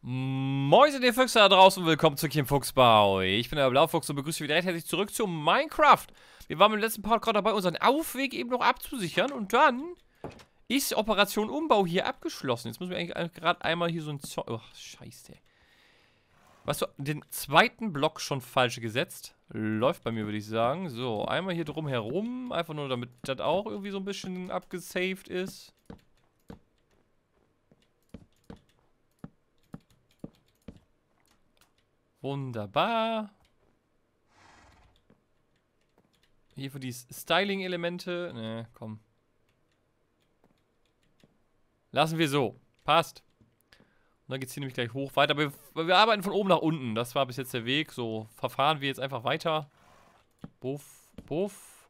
Moin, ihr Füchse da draußen und willkommen zurück hier im Fuchsbau. Ich bin der Blaufuchs und begrüße euch recht herzlich zurück zu Minecraft. Wir waren im letzten Part gerade dabei, unseren Aufweg eben noch abzusichern und dann ist Operation Umbau hier abgeschlossen. Jetzt müssen wir eigentlich gerade einmal hier so ein Zeug... Ach, scheiße. Weißt du, den zweiten Block schon falsch gesetzt. Läuft bei mir, würde ich sagen. So, einmal hier drum herum. Einfach nur, damit das auch irgendwie so ein bisschen abgesaved ist. Wunderbar. Hier für die Styling-Elemente. Ne, komm. Lassen wir so. Passt. Und dann geht es hier nämlich gleich hoch weiter. Aber wir, wir arbeiten von oben nach unten. Das war bis jetzt der Weg. So, verfahren wir jetzt einfach weiter. Buff, buff.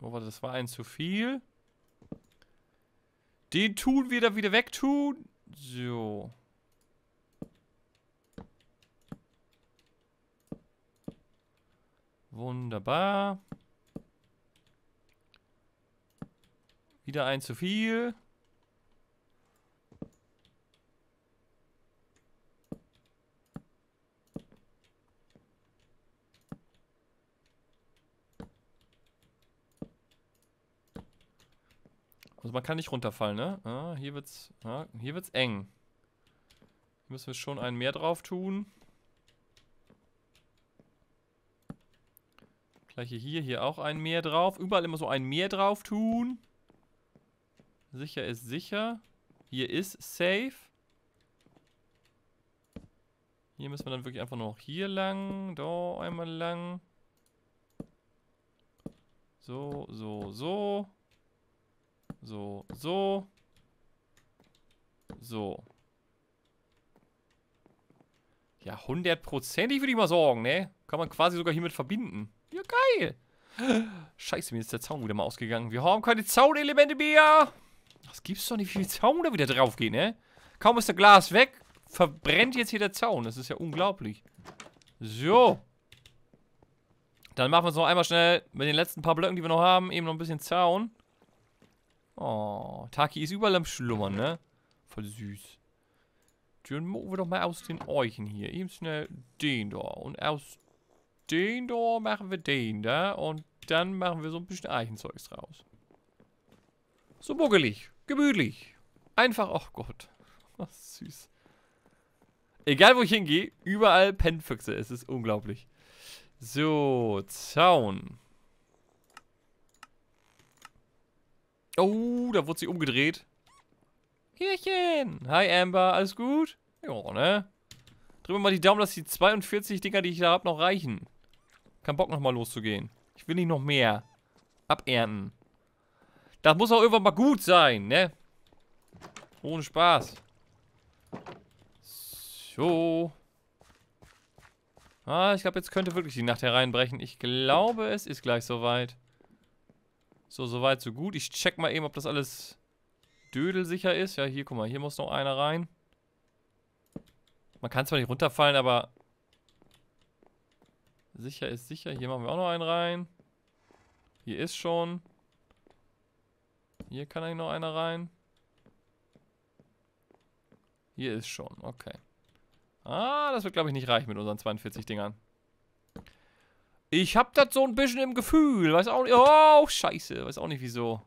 Oh, warte, das war ein zu viel. Den tun wir da wieder weg tun. So. Wunderbar. Wieder ein zu viel. man kann nicht runterfallen, ne? Ah, hier wird's, ah, hier wird's eng. Hier müssen wir schon einen mehr drauf tun. Gleiche hier, hier auch ein mehr drauf. Überall immer so ein mehr drauf tun. Sicher ist sicher. Hier ist safe. Hier müssen wir dann wirklich einfach nur noch hier lang, da einmal lang. So, so, so. So, so. So. Ja, hundertprozentig würde ich mal sagen, ne? Kann man quasi sogar hiermit verbinden. Ja, geil. Scheiße, mir ist der Zaun wieder mal ausgegangen. Wir haben keine Zaunelemente mehr. Das gibt's doch nicht, wie viel Zaun da wieder drauf geht, ne? Kaum ist der Glas weg, verbrennt jetzt hier der Zaun. Das ist ja unglaublich. So. Dann machen wir es noch einmal schnell mit den letzten paar Blöcken, die wir noch haben. Eben noch ein bisschen Zaun. Oh, Taki ist überall am Schlummern, ne? Voll süß. Dann machen wir doch mal aus den Eichen hier. Eben schnell den da. Und aus den da machen wir den da. Und dann machen wir so ein bisschen Eichenzeugs draus. So buggelig. gemütlich. Einfach, ach oh Gott. Was süß. Egal wo ich hingehe, überall Pennfüchse. Es ist unglaublich. So, Zaun. Oh, da wurde sie umgedreht. Hierchen. Hi Amber, alles gut? Ja, ne? Drücken wir mal die Daumen, dass die 42 Dinger, die ich da habe, noch reichen. Kein Bock nochmal loszugehen. Ich will nicht noch mehr. Abernten. Das muss auch irgendwann mal gut sein, ne? Ohne Spaß. So. Ah, ich glaube, jetzt könnte wirklich die Nacht hereinbrechen. Ich glaube, es ist gleich soweit. So, soweit, so gut. Ich check mal eben, ob das alles dödelsicher ist. Ja, hier, guck mal, hier muss noch einer rein. Man kann zwar nicht runterfallen, aber sicher ist sicher. Hier machen wir auch noch einen rein. Hier ist schon. Hier kann eigentlich noch einer rein. Hier ist schon, okay. Ah, das wird, glaube ich, nicht reichen mit unseren 42 Dingern. Ich hab das so ein bisschen im Gefühl. Weiß auch nicht. Oh, scheiße. Weiß auch nicht wieso.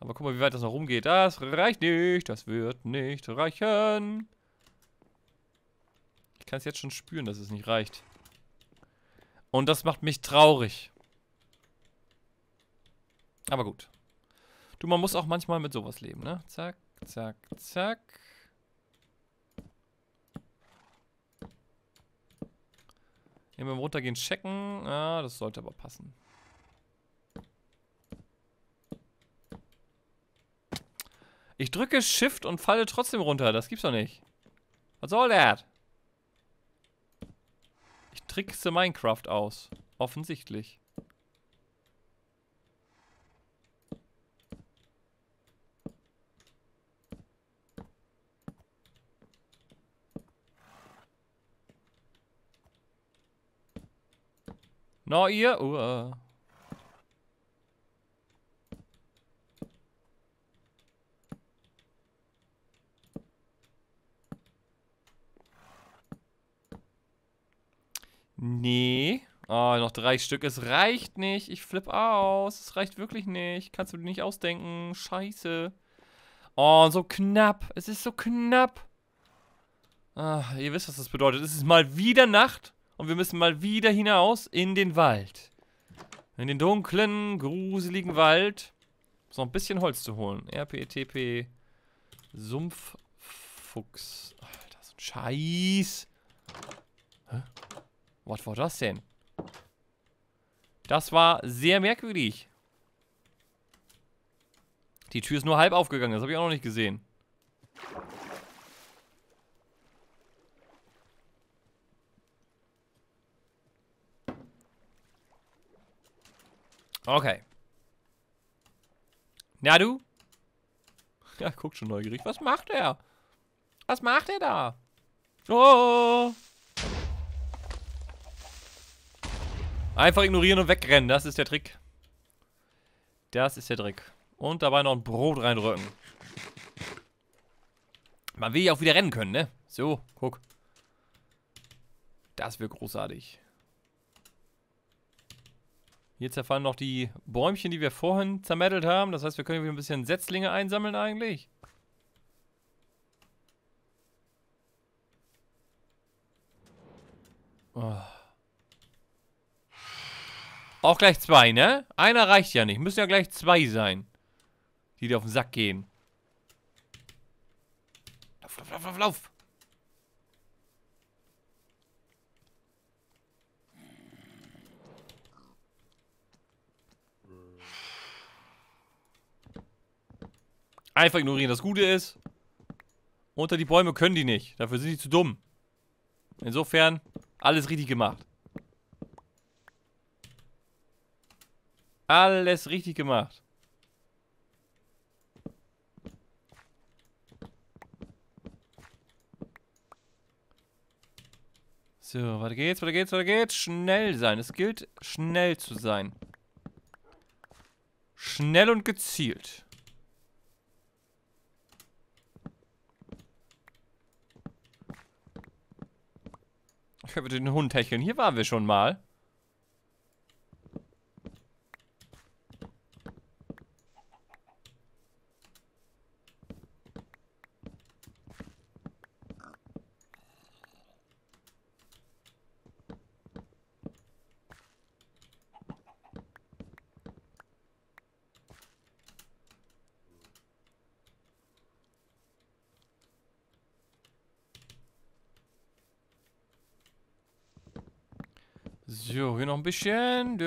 Aber guck mal, wie weit das noch rumgeht. Das reicht nicht. Das wird nicht reichen. Ich kann es jetzt schon spüren, dass es nicht reicht. Und das macht mich traurig. Aber gut. Du, man muss auch manchmal mit sowas leben, ne? Zack, zack, zack. Den beim Runtergehen checken. Ah, das sollte aber passen. Ich drücke Shift und falle trotzdem runter. Das gibt's doch nicht. Was soll das? Ich trickse Minecraft aus. Offensichtlich. ihr? Uhr. Nee. Oh, noch drei Stück. Es reicht nicht. Ich flippe aus. Es reicht wirklich nicht. Kannst du dir nicht ausdenken. Scheiße. Oh, so knapp. Es ist so knapp. Ah, ihr wisst, was das bedeutet. Es ist mal wieder Nacht. Und wir müssen mal wieder hinaus in den Wald. In den dunklen, gruseligen Wald. So ein bisschen Holz zu holen. RPTP e Sumpffuchs. Alter, so ein Scheiß. Hä? Was war das denn? Das war sehr merkwürdig. Die Tür ist nur halb aufgegangen. Das habe ich auch noch nicht gesehen. Okay. Na du? Ja, guckt schon neugierig. Was macht er? Was macht er da? Oh! Einfach ignorieren und wegrennen. Das ist der Trick. Das ist der Trick. Und dabei noch ein Brot reindrücken. Man will ja auch wieder rennen können, ne? So, guck. Das wird großartig. Jetzt erfahren noch die Bäumchen, die wir vorhin zermettelt haben. Das heißt, wir können wieder ein bisschen Setzlinge einsammeln eigentlich. Oh. Auch gleich zwei, ne? Einer reicht ja nicht. Müssen ja gleich zwei sein. Die dir auf den Sack gehen. Lauf, lauf, lauf, lauf, lauf. Einfach ignorieren. Das Gute ist, unter die Bäume können die nicht. Dafür sind die zu dumm. Insofern, alles richtig gemacht. Alles richtig gemacht. So, weiter geht's, weiter geht's, weiter geht's. Schnell sein. Es gilt, schnell zu sein. Schnell und gezielt. Ich würde den Hund hecheln. Hier waren wir schon mal. bisschen.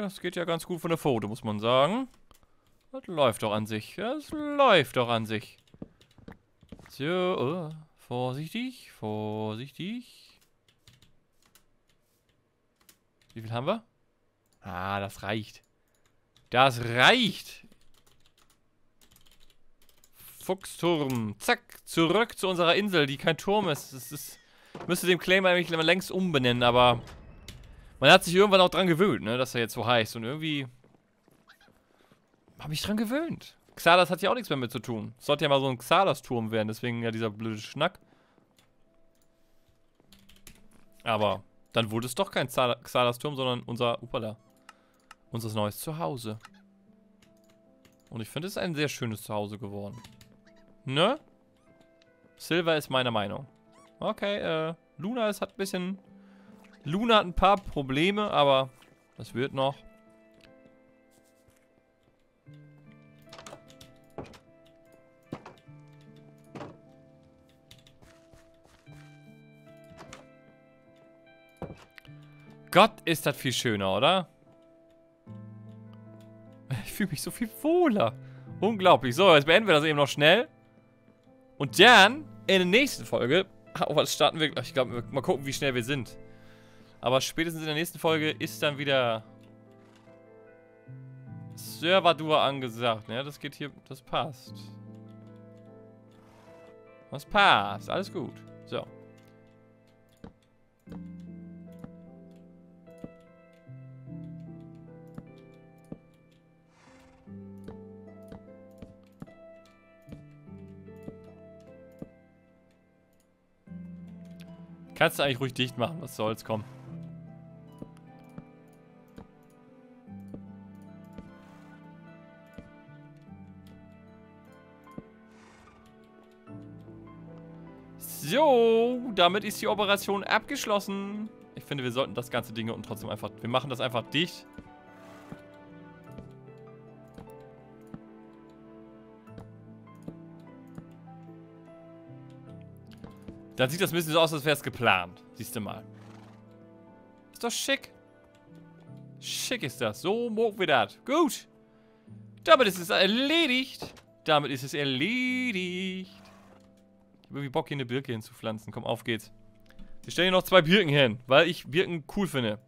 Das geht ja ganz gut von der Foto, muss man sagen. Das läuft doch an sich. Das läuft doch an sich. So, oh. vorsichtig, vorsichtig. Wie viel haben wir? Ah, das reicht. Das reicht. Fuchsturm. Zack, zurück zu unserer Insel, die kein Turm ist. Das ist müsste dem Claim eigentlich längst umbenennen, aber man hat sich irgendwann auch dran gewöhnt, ne, dass er jetzt so heißt. Und irgendwie habe ich dran gewöhnt. Xalas hat ja auch nichts mehr mit zu tun. sollte ja mal so ein Xalas-Turm werden, deswegen ja dieser blöde Schnack. Aber dann wurde es doch kein Xalas-Turm, sondern unser, upala, unser neues Zuhause. Und ich finde, es ist ein sehr schönes Zuhause geworden. Ne? Silver ist meiner Meinung. Okay, äh, Luna ist, hat ein bisschen Luna hat ein paar Probleme, aber das wird noch. Gott, ist das viel schöner, oder? Ich fühle mich so viel wohler. Unglaublich. So, jetzt beenden wir das eben noch schnell. Und dann, in der nächsten Folge, oh, was starten wir? Ich glaube, mal gucken, wie schnell wir sind. Aber spätestens in der nächsten Folge ist dann wieder Servadur angesagt. Ja, ne? das geht hier, das passt. Das passt, alles gut. So. Kannst du eigentlich ruhig dicht machen, was soll's, komm. So, damit ist die Operation abgeschlossen. Ich finde, wir sollten das ganze Ding und trotzdem einfach... Wir machen das einfach dicht. Dann sieht das ein bisschen so aus, als wäre es geplant. Siehst du mal. Ist doch schick. Schick ist das. So mogen wir das. Gut. Damit ist es erledigt. Damit ist es erledigt habe irgendwie Bock, hier eine Birke hinzupflanzen. Komm, auf geht's. Ich stelle hier noch zwei Birken hin, weil ich Birken cool finde.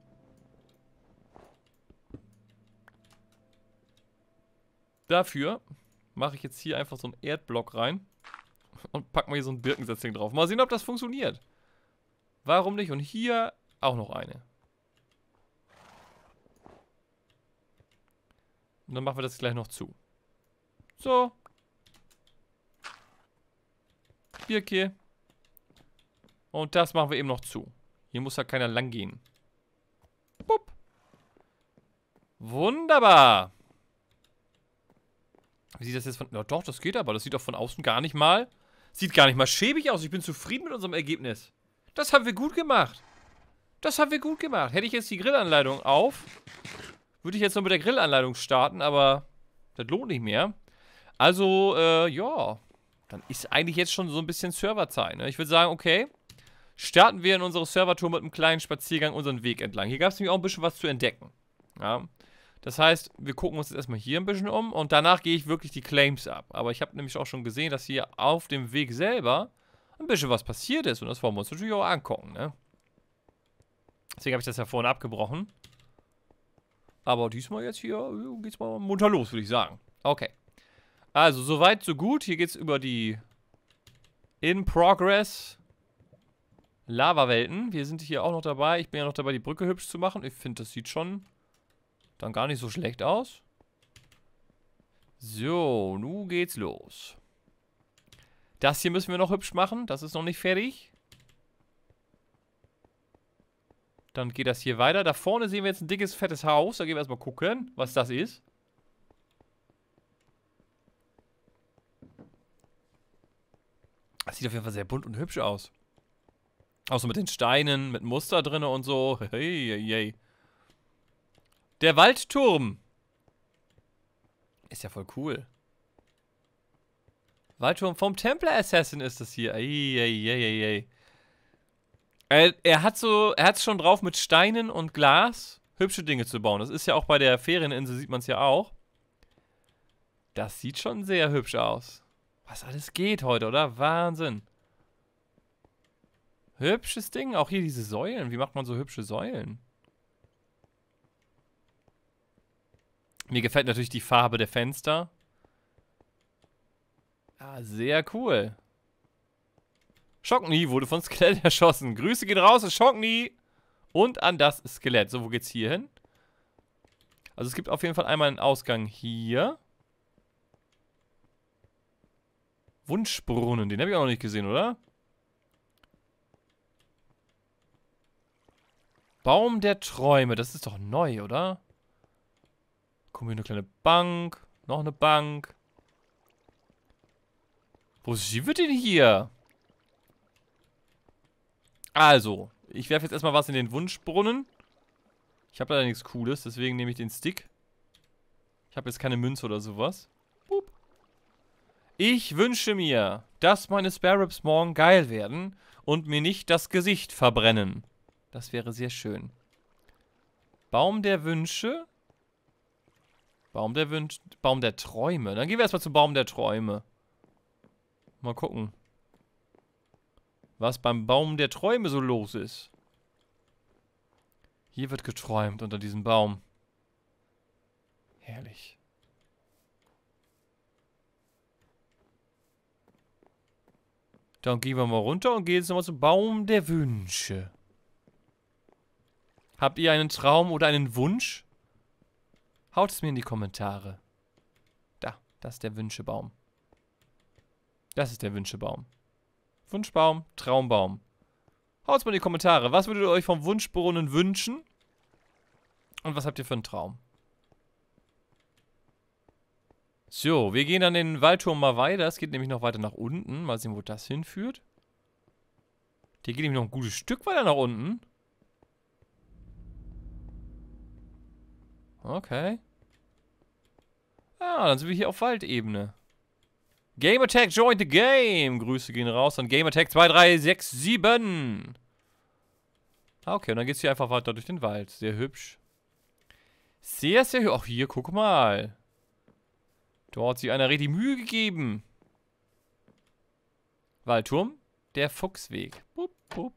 Dafür mache ich jetzt hier einfach so einen Erdblock rein und pack mal hier so ein Birkensetzling drauf. Mal sehen, ob das funktioniert. Warum nicht? Und hier auch noch eine. Und dann machen wir das gleich noch zu. So. Birke. Und das machen wir eben noch zu. Hier muss ja keiner lang gehen. Bup. Wunderbar. Wie sieht das jetzt von... Ja, doch, das geht aber. Das sieht doch von außen gar nicht mal... Sieht gar nicht mal schäbig aus. Ich bin zufrieden mit unserem Ergebnis. Das haben wir gut gemacht. Das haben wir gut gemacht. Hätte ich jetzt die Grillanleitung auf, würde ich jetzt noch mit der Grillanleitung starten, aber das lohnt nicht mehr. Also, äh, ja. Dann ist eigentlich jetzt schon so ein bisschen Serverzeit. Ne? Ich würde sagen, okay, starten wir in unsere Servertour mit einem kleinen Spaziergang unseren Weg entlang. Hier gab es nämlich auch ein bisschen was zu entdecken. Ja? Das heißt, wir gucken uns jetzt erstmal hier ein bisschen um und danach gehe ich wirklich die Claims ab. Aber ich habe nämlich auch schon gesehen, dass hier auf dem Weg selber ein bisschen was passiert ist. Und das wollen wir uns natürlich auch angucken, ne? Deswegen habe ich das ja vorhin abgebrochen. Aber diesmal jetzt hier geht es mal munter los, würde ich sagen. Okay. Also, soweit, so gut. Hier geht es über die In Progress Lava-Welten. Wir sind hier auch noch dabei. Ich bin ja noch dabei, die Brücke hübsch zu machen. Ich finde, das sieht schon dann gar nicht so schlecht aus. So, nun geht's los. Das hier müssen wir noch hübsch machen. Das ist noch nicht fertig. Dann geht das hier weiter. Da vorne sehen wir jetzt ein dickes, fettes Haus. Da gehen wir erstmal gucken, was das ist. Das sieht auf jeden Fall sehr bunt und hübsch aus. Auch so mit den Steinen, mit Muster drin und so. Hey, hey, hey. Der Waldturm. Ist ja voll cool. Waldturm vom Templar Assassin ist das hier. Ei, ei, ei, ei, ei. Er hat so, er hat schon drauf mit Steinen und Glas hübsche Dinge zu bauen. Das ist ja auch bei der Ferieninsel, sieht man es ja auch. Das sieht schon sehr hübsch aus. Was alles geht heute, oder? Wahnsinn. Hübsches Ding. Auch hier diese Säulen. Wie macht man so hübsche Säulen? Mir gefällt natürlich die Farbe der Fenster. Ja, ah, sehr cool. Schockni wurde von Skelett erschossen. Grüße gehen raus, Schockni. Und an das Skelett. So, wo geht's hier hin? Also es gibt auf jeden Fall einmal einen Ausgang hier. Wunschbrunnen, den habe ich auch noch nicht gesehen, oder? Baum der Träume, das ist doch neu, oder? Kommen hier eine kleine Bank, noch eine Bank. Wo sind wir denn hier? Also, ich werfe jetzt erstmal was in den Wunschbrunnen. Ich habe leider nichts Cooles, deswegen nehme ich den Stick. Ich habe jetzt keine Münze oder sowas. Ich wünsche mir, dass meine Spare Ribs morgen geil werden und mir nicht das Gesicht verbrennen. Das wäre sehr schön. Baum der Wünsche. Baum der Wünsche. Baum der Träume. Dann gehen wir erstmal zum Baum der Träume. Mal gucken. Was beim Baum der Träume so los ist. Hier wird geträumt unter diesem Baum. Herrlich. Dann gehen wir mal runter und gehen jetzt nochmal zum Baum der Wünsche. Habt ihr einen Traum oder einen Wunsch? Haut es mir in die Kommentare. Da, das ist der Wünschebaum. Das ist der Wünschebaum. Wunschbaum, Traumbaum. Haut es mal in die Kommentare. Was würdet ihr euch vom Wunschbrunnen wünschen? Und was habt ihr für einen Traum? So, wir gehen dann in den Waldturm mal weiter. Es geht nämlich noch weiter nach unten. Mal sehen, wo das hinführt. Der geht nämlich noch ein gutes Stück weiter nach unten. Okay. Ah, dann sind wir hier auf Waldebene. Game Attack, join the game. Grüße gehen raus an Game Attack 2367. Ah, okay, und dann geht's hier einfach weiter durch den Wald. Sehr hübsch. Sehr, sehr hübsch. Auch hier, guck mal. Da hat sich einer richtig Mühe gegeben. Waldturm, der Fuchsweg. Bup, bup.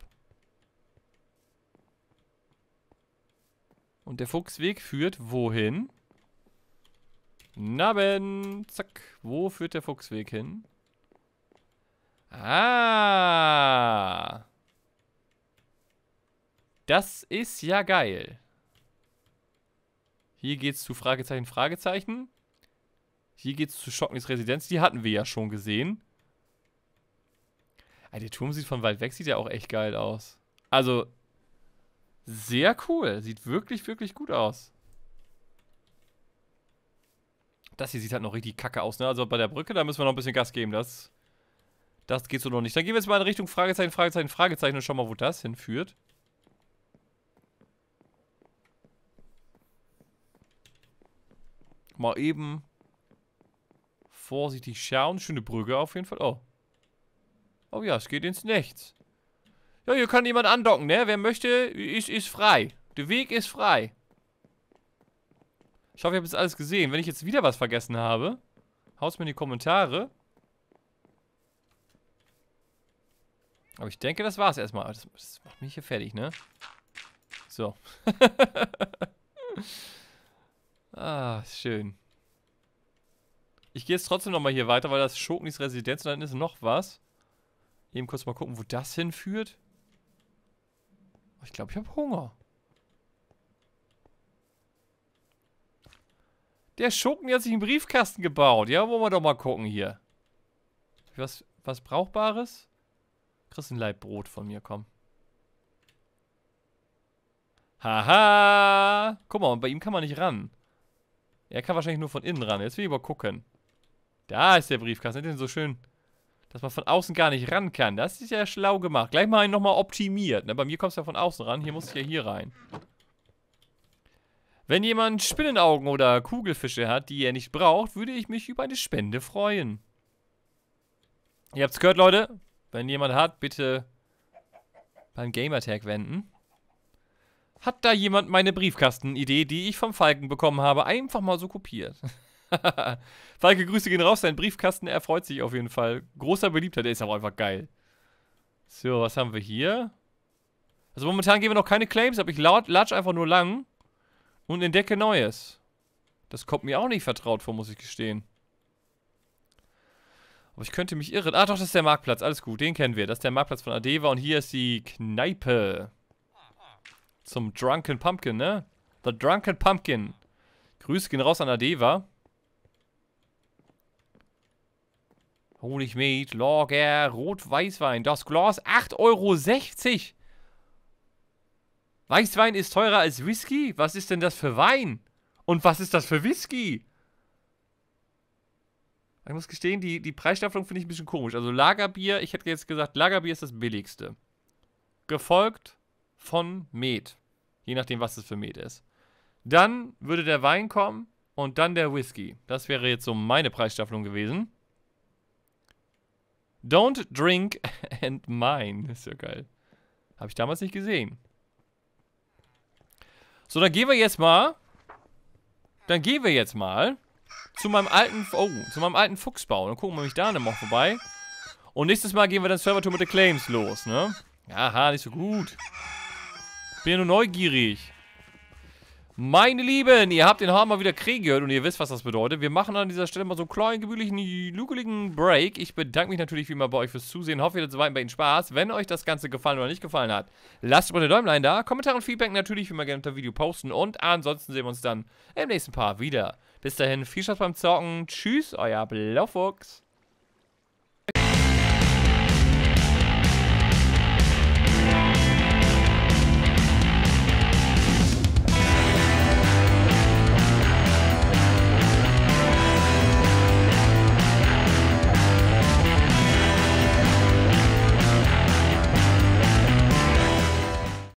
Und der Fuchsweg führt wohin? Nabben. Zack. Wo führt der Fuchsweg hin? Ah. Das ist ja geil. Hier geht's zu Fragezeichen, Fragezeichen. Hier geht's zu Schocknis Residenz. Die hatten wir ja schon gesehen. Ah, der Turm sieht von weit weg, sieht ja auch echt geil aus. Also, sehr cool. Sieht wirklich, wirklich gut aus. Das hier sieht halt noch richtig kacke aus, ne? Also bei der Brücke, da müssen wir noch ein bisschen Gas geben. Das, das geht so noch nicht. Dann gehen wir jetzt mal in Richtung Fragezeichen, Fragezeichen, Fragezeichen und schauen mal, wo das hinführt. Mal eben vorsichtig schauen. Schöne Brücke auf jeden Fall. Oh. Oh ja, es geht ins Nichts. Ja, hier kann jemand andocken, ne? Wer möchte, ist, ist frei. Der Weg ist frei. Ich hoffe, ich habe jetzt alles gesehen. Wenn ich jetzt wieder was vergessen habe, haut's mir in die Kommentare. Aber ich denke, das war's erstmal. Das, das macht mich hier fertig, ne? So. ah, schön. Ich gehe jetzt trotzdem nochmal hier weiter, weil das Schoknis Residenz und dann ist noch was. Eben kurz mal gucken, wo das hinführt. Ich glaube, ich habe Hunger. Der Schokni hat sich einen Briefkasten gebaut. Ja, wollen wir doch mal gucken hier. Was, was Brauchbares? Kriegst ein Leib Brot von mir, komm. Haha! Guck mal, bei ihm kann man nicht ran. Er kann wahrscheinlich nur von innen ran. Jetzt will ich aber gucken. Da ist der Briefkasten. Den so schön, dass man von außen gar nicht ran kann. Das ist ja schlau gemacht. Gleich mal nochmal optimiert. Ne? Bei mir kommst du ja von außen ran. Hier muss ich ja hier rein. Wenn jemand Spinnenaugen oder Kugelfische hat, die er nicht braucht, würde ich mich über eine Spende freuen. Ihr habt's gehört, Leute. Wenn jemand hat, bitte beim Gamertag wenden. Hat da jemand meine Briefkastenidee, die ich vom Falken bekommen habe, einfach mal so kopiert? Falke, Grüße gehen raus, sein Briefkasten, erfreut sich auf jeden Fall. Großer Beliebtheit, der ist aber einfach geil. So, was haben wir hier? Also momentan geben wir noch keine Claims, aber ich latsch einfach nur lang und entdecke Neues. Das kommt mir auch nicht vertraut vor, muss ich gestehen. Aber ich könnte mich irren. Ah, doch, das ist der Marktplatz. Alles gut, den kennen wir. Das ist der Marktplatz von Adeva und hier ist die Kneipe. Zum Drunken Pumpkin, ne? The Drunken Pumpkin. Grüße gehen raus an Adeva. Honig Meat, Lager, Rot-Weißwein. Das Glas 8,60 Euro. Weißwein ist teurer als Whisky? Was ist denn das für Wein? Und was ist das für Whisky? Ich muss gestehen, die, die Preisstaffelung finde ich ein bisschen komisch. Also Lagerbier, ich hätte jetzt gesagt, Lagerbier ist das billigste. Gefolgt von Met. Je nachdem, was es für Met ist. Dann würde der Wein kommen und dann der Whisky. Das wäre jetzt so meine Preisstaffelung gewesen. Don't drink and mine. Ist ja geil. Habe ich damals nicht gesehen. So, dann gehen wir jetzt mal. Dann gehen wir jetzt mal zu meinem alten, oh, zu meinem alten Fuchsbau. Dann gucken wir mich da nochmal vorbei. Und nächstes Mal gehen wir dann Server Tour mit den Claims los, ne? Aha, nicht so gut. Bin ja nur neugierig. Meine Lieben, ihr habt den Haar mal wieder kriegen gehört und ihr wisst, was das bedeutet. Wir machen an dieser Stelle mal so einen kleinen, gemütlichen, lugeligen Break. Ich bedanke mich natürlich wie immer bei euch fürs Zusehen. Hoffe, ihr hattet soweit bei Ihnen Spaß. Wenn euch das Ganze gefallen oder nicht gefallen hat, lasst mal den Däumlein da. Kommentare und Feedback natürlich wie immer gerne unter dem Video posten. Und ansonsten sehen wir uns dann im nächsten Part wieder. Bis dahin, viel Spaß beim Zocken. Tschüss, euer Blaufuchs.